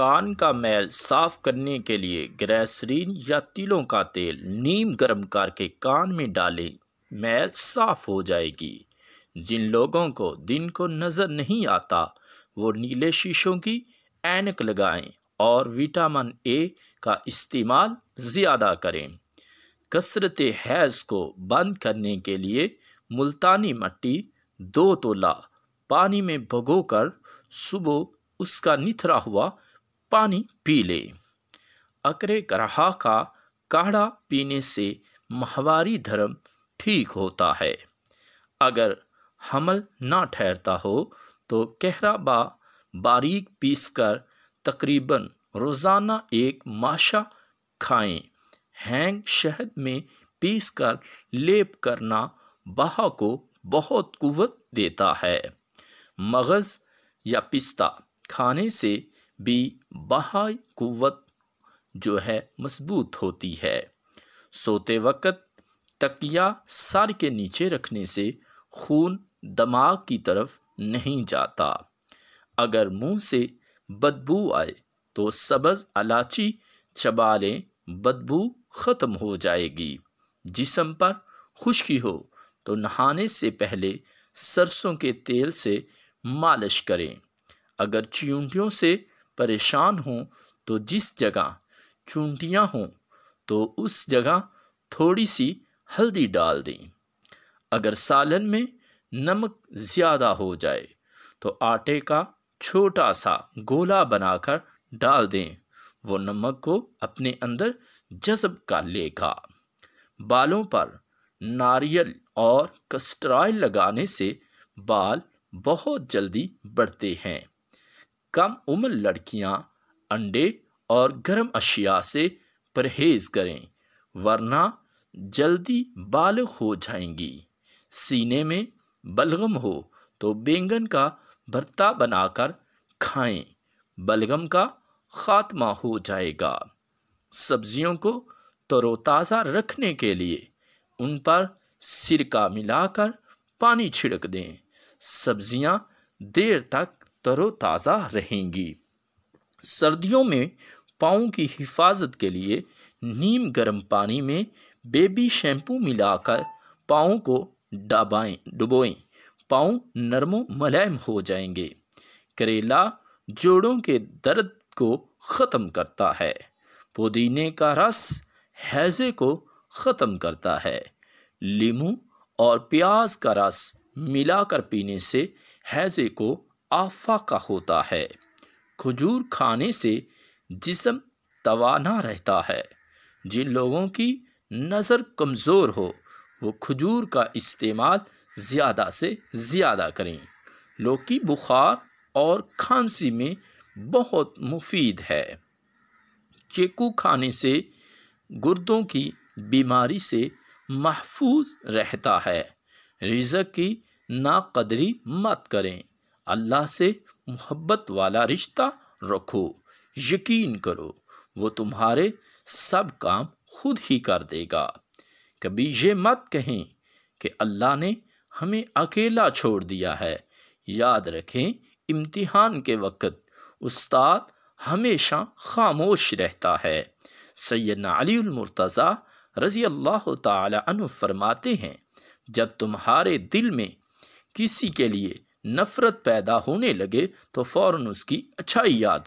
कान का मैल साफ करने के लिए ग्रेसरीन या तिलों का तेल नीम गर्म करके कान में डालें मैल साफ हो जाएगी जिन लोगों को दिन को नज़र नहीं आता वो नीले शीशों की ऐनक लगाएं और विटामिन ए का इस्तेमाल ज़्यादा करें कसरत हैज़ को बंद करने के लिए मुल्तानी मट्टी दो तोला पानी में भगोकर सुबह उसका निथरा हुआ पानी पी लें अकरे कराहा का काढ़ा पीने से माहवारी धर्म ठीक होता है अगर हमल ना ठहरता हो तो कहरा बा बारीक पीस कर तकरीबन रोज़ाना एक माशा खाएं हैंग शहद में पीस कर लेप करना बाहा को बहुत कुवत देता है मगज़ या पिस्ता खाने से भी बाहरी क़वत जो है मजबूत होती है सोते वक़्त तकिया सर के नीचे रखने से खून दमाग की तरफ नहीं जाता अगर मुंह से बदबू आए तो सब्ज़ अलाची चबा लें बदबू ख़त्म हो जाएगी जिसम पर खुश्की हो तो नहाने से पहले सरसों के तेल से मालिश करें अगर चूंटियों से परेशान हों तो जिस जगह चूंटियाँ हों तो उस जगह थोड़ी सी हल्दी डाल दें अगर सालन में नमक ज़्यादा हो जाए तो आटे का छोटा सा गोला बनाकर डाल दें वो नमक को अपने अंदर जज्ब कर लेगा बालों पर नारियल और कस्टराइल लगाने से बाल बहुत जल्दी बढ़ते हैं कम उम्र लड़कियां अंडे और गर्म अशिया से परहेज़ करें वरना जल्दी बाल हो जाएंगी सीने में बलगम हो तो बैंगन का भरता बनाकर खाएं बलगम का खात्मा हो जाएगा सब्जियों को तरोताज़ा रखने के लिए उन पर सिरका मिलाकर पानी छिड़क दें सब्जियां देर तक तरोताज़ा रहेंगी सर्दियों में पाँव की हिफाजत के लिए नीम गर्म पानी में बेबी शैम्पू मिलाकर पाँव को डबाएं डुबोएं पाँव नरमो मलैम हो जाएंगे करेला जोड़ों के दर्द को ख़त्म करता है पुदीने का रस हैज़े को ख़त्म करता है लीमू और प्याज का रस मिलाकर पीने से हैज़े को आफा का होता है खजूर खाने से जिसम तवाना रहता है जिन लोगों की नज़र कमज़ोर हो वो खजूर का इस्तेमाल ज़्यादा से ज़्यादा करें लौकी बुखार और खांसी में बहुत मुफीद है चेकू खाने से गुर्दों की बीमारी से महफूज रहता है रिजक की नाकदरी मत करें अल्लाह से मोहब्बत वाला रिश्ता रखो यकीन करो वो तुम्हारे सब काम खुद ही कर देगा कभी ये मत कहें कि अल्लाह ने हमें अकेला छोड़ दिया है याद रखें इम्तिहान के वक़्त उस्ताद हमेशा खामोश रहता है सैदना अलीमरतज़ा रज़ी अल्लाह तु फरमाते हैं जब तुम्हारे दिल में किसी के लिए नफ़रत पैदा होने लगे तो फ़ौर उसकी अच्छाई याद